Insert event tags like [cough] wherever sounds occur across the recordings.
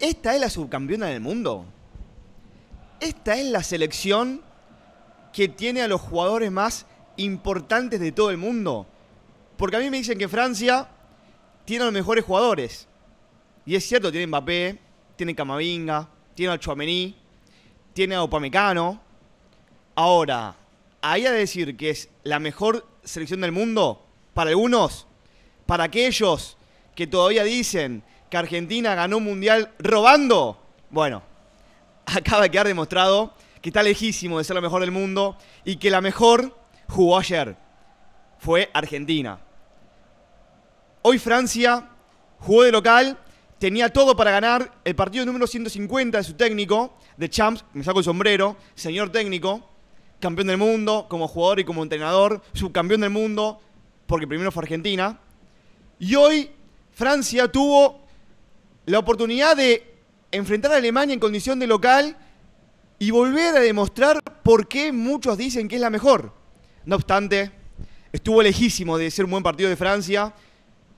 ¿Esta es la subcampeona del mundo? ¿Esta es la selección que tiene a los jugadores más importantes de todo el mundo? Porque a mí me dicen que Francia tiene a los mejores jugadores. Y es cierto, tiene Mbappé, tiene Camavinga, tiene a Chouameni, tiene a Opamecano. Ahora, hay a decir que es la mejor selección del mundo, para algunos, para aquellos que todavía dicen que Argentina ganó un mundial robando, bueno, [laughs] acaba de quedar demostrado que está lejísimo de ser la mejor del mundo y que la mejor jugó ayer. Fue Argentina. Hoy Francia jugó de local, tenía todo para ganar. El partido número 150 de su técnico, de Champs, me saco el sombrero, señor técnico, campeón del mundo como jugador y como entrenador, subcampeón del mundo, porque primero fue Argentina. Y hoy Francia tuvo la oportunidad de enfrentar a Alemania en condición de local y volver a demostrar por qué muchos dicen que es la mejor. No obstante, estuvo lejísimo de ser un buen partido de Francia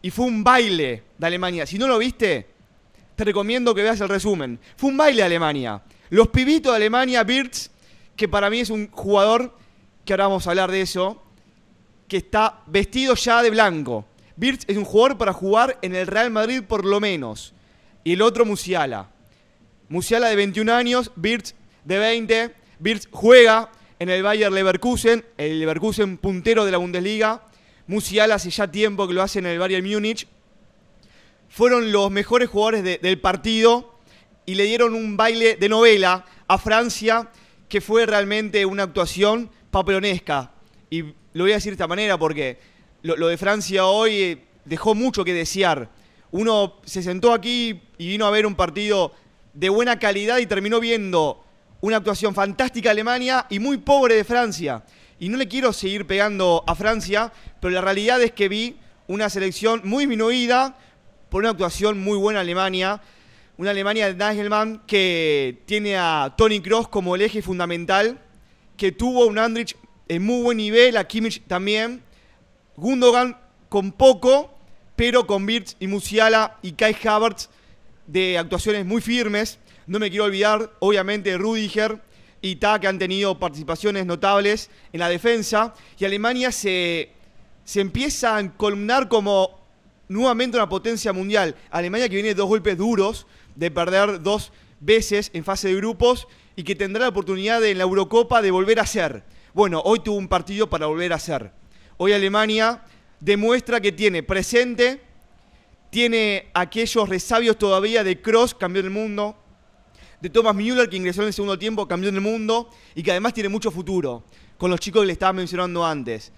y fue un baile de Alemania. Si no lo viste, te recomiendo que veas el resumen. Fue un baile de Alemania. Los pibitos de Alemania, Birz, que para mí es un jugador, que ahora vamos a hablar de eso, que está vestido ya de blanco. Birz es un jugador para jugar en el Real Madrid por lo menos. Y el otro Musiala. Musiala de 21 años, Birch de 20. Birch juega en el Bayer Leverkusen, el Leverkusen puntero de la Bundesliga. Musiala hace ya tiempo que lo hace en el Bayern Múnich. Fueron los mejores jugadores del partido y le dieron un baile de novela a Francia que fue realmente una actuación papelonesca. Y lo voy a decir de esta manera porque lo de Francia hoy eh, dejó mucho que desear uno se sentó aquí y vino a ver un partido de buena calidad y terminó viendo una actuación fantástica de Alemania y muy pobre de Francia. Y no le quiero seguir pegando a Francia, pero la realidad es que vi una selección muy disminuida por una actuación muy buena Alemania. Una Alemania de Nagelmann que tiene a Tony Cross como el eje fundamental, que tuvo un Andrich en muy buen nivel, a Kimmich también. Gundogan con poco pero con Birch y Musiala y Kai Havertz de actuaciones muy firmes. No me quiero olvidar, obviamente, de Rudiger y Ta, que han tenido participaciones notables en la defensa. Y Alemania se, empieza a columnar como nuevamente una potencia mundial. Alemania que viene de dos golpes duros, de perder dos veces en fase de grupos y que tendrá la oportunidad en la Eurocopa de volver a ser. Bueno, hoy tuvo un partido para volver a ser. Hoy Alemania demuestra que tiene presente, tiene aquellos resabios todavía de Cross, cambió el mundo, de Thomas Müller, que ingresó en el segundo tiempo, cambió el mundo y que además tiene mucho futuro, con los chicos que le estaba mencionando antes.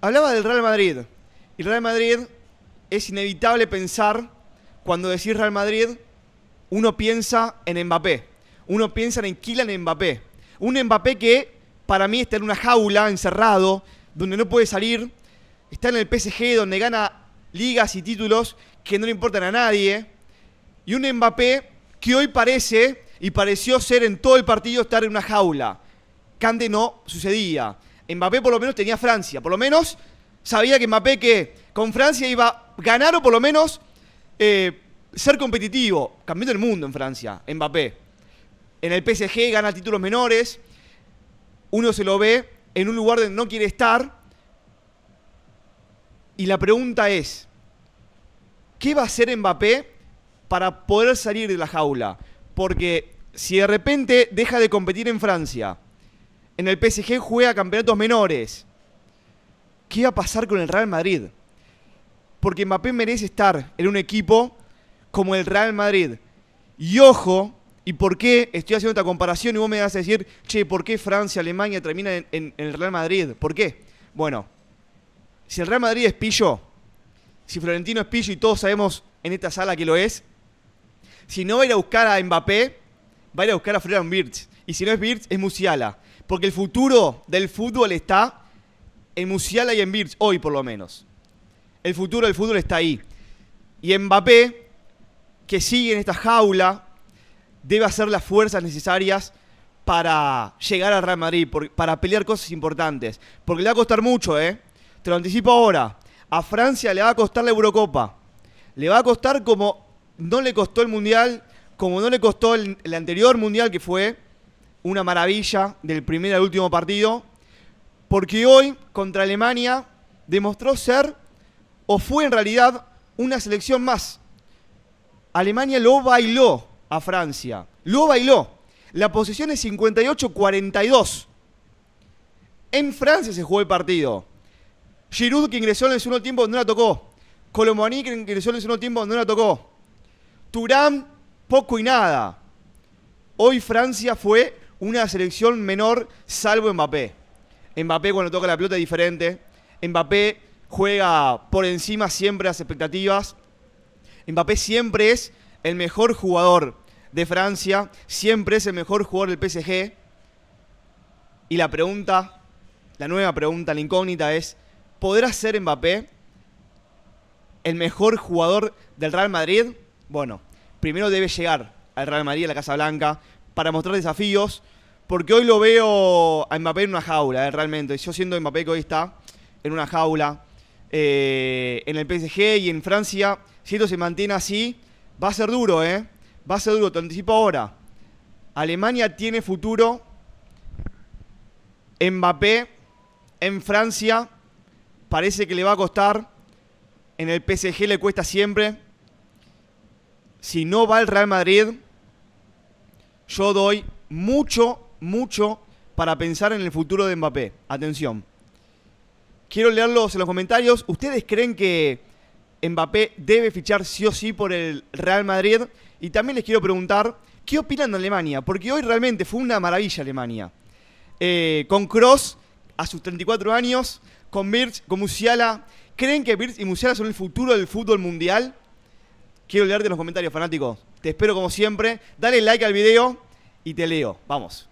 Hablaba del Real Madrid. Y Real Madrid es inevitable pensar, cuando decís Real Madrid, uno piensa en Mbappé, uno piensa en Kylian Mbappé. Un Mbappé que para mí está en una jaula, encerrado, donde no puede salir, está en el PSG donde gana ligas y títulos que no le importan a nadie. Y un Mbappé que hoy parece y pareció ser en todo el partido estar en una jaula. Cande no sucedía. Mbappé por lo menos tenía Francia, por lo menos sabía que Mbappé que con Francia iba a ganar o por lo menos eh, ser competitivo. Cambiando el mundo en Francia, Mbappé. En el PSG gana títulos menores, uno se lo ve en un lugar donde no quiere estar y la pregunta es, ¿qué va a hacer Mbappé para poder salir de la jaula? Porque si de repente deja de competir en Francia, en el PSG juega campeonatos menores, ¿qué va a pasar con el Real Madrid? Porque Mbappé merece estar en un equipo como el Real Madrid. Y ojo, ¿y por qué estoy haciendo esta comparación y vos me vas a decir, che, ¿por qué Francia, Alemania terminan en el Real Madrid? ¿Por qué? Bueno, si el Real Madrid es pillo, si Florentino es pillo y todos sabemos en esta sala que lo es, si no va a ir a buscar a Mbappé, va a ir a buscar a Florian Birch. Y si no es Birch, es Musiala. Porque el futuro del fútbol está en Musiala y en Birch, hoy por lo menos. El futuro del fútbol está ahí. Y Mbappé, que sigue en esta jaula, debe hacer las fuerzas necesarias para llegar al Real Madrid, para pelear cosas importantes. Porque le va a costar mucho, ¿eh? Te lo anticipo ahora. A Francia le va a costar la Eurocopa. Le va a costar como no le costó el Mundial, como no le costó el, anterior Mundial, que fue una maravilla del primer al último partido. Porque hoy, contra Alemania, demostró ser, o fue en realidad, una selección más. Alemania lo bailó a Francia. Lo bailó. La posición es 58-42. En Francia se jugó el partido. Giroud, que ingresó en el segundo tiempo, no la tocó. Colomboaní, que ingresó en el segundo tiempo, no la tocó. Turán, poco y nada. Hoy Francia fue una selección menor, salvo Mbappé. Mbappé cuando toca la pelota es diferente. Mbappé juega por encima siempre las expectativas. Mbappé siempre es el mejor jugador de Francia, siempre es el mejor jugador del PSG. Y la pregunta, la nueva pregunta, la incógnita es, ¿Podrá ser Mbappé el mejor jugador del Real Madrid? Bueno, primero debe llegar al Real Madrid, a la Casa Blanca, para mostrar desafíos, porque hoy lo veo a Mbappé en una jaula, eh, realmente. Yo siendo Mbappé que hoy está en una jaula eh, en el PSG y en Francia, si esto se mantiene así, va a ser duro, ¿eh? Va a ser duro, te anticipo ahora. Alemania tiene futuro. Mbappé en Francia parece que le va a costar. En el PSG le cuesta siempre. Si no va al Real Madrid, yo doy mucho, mucho para pensar en el futuro de Mbappé. Atención. Quiero leerlos en los comentarios. ¿Ustedes creen que Mbappé debe fichar sí o sí por el Real Madrid? Y también les quiero preguntar, ¿qué opinan de Alemania? Porque hoy realmente fue una maravilla Alemania. Eh, con Cross a sus 34 años, con Birch, con Musiala. ¿Creen que Birch y Musiala son el futuro del fútbol mundial? Quiero leerte los comentarios, fanáticos. Te espero como siempre. Dale like al video y te leo. Vamos.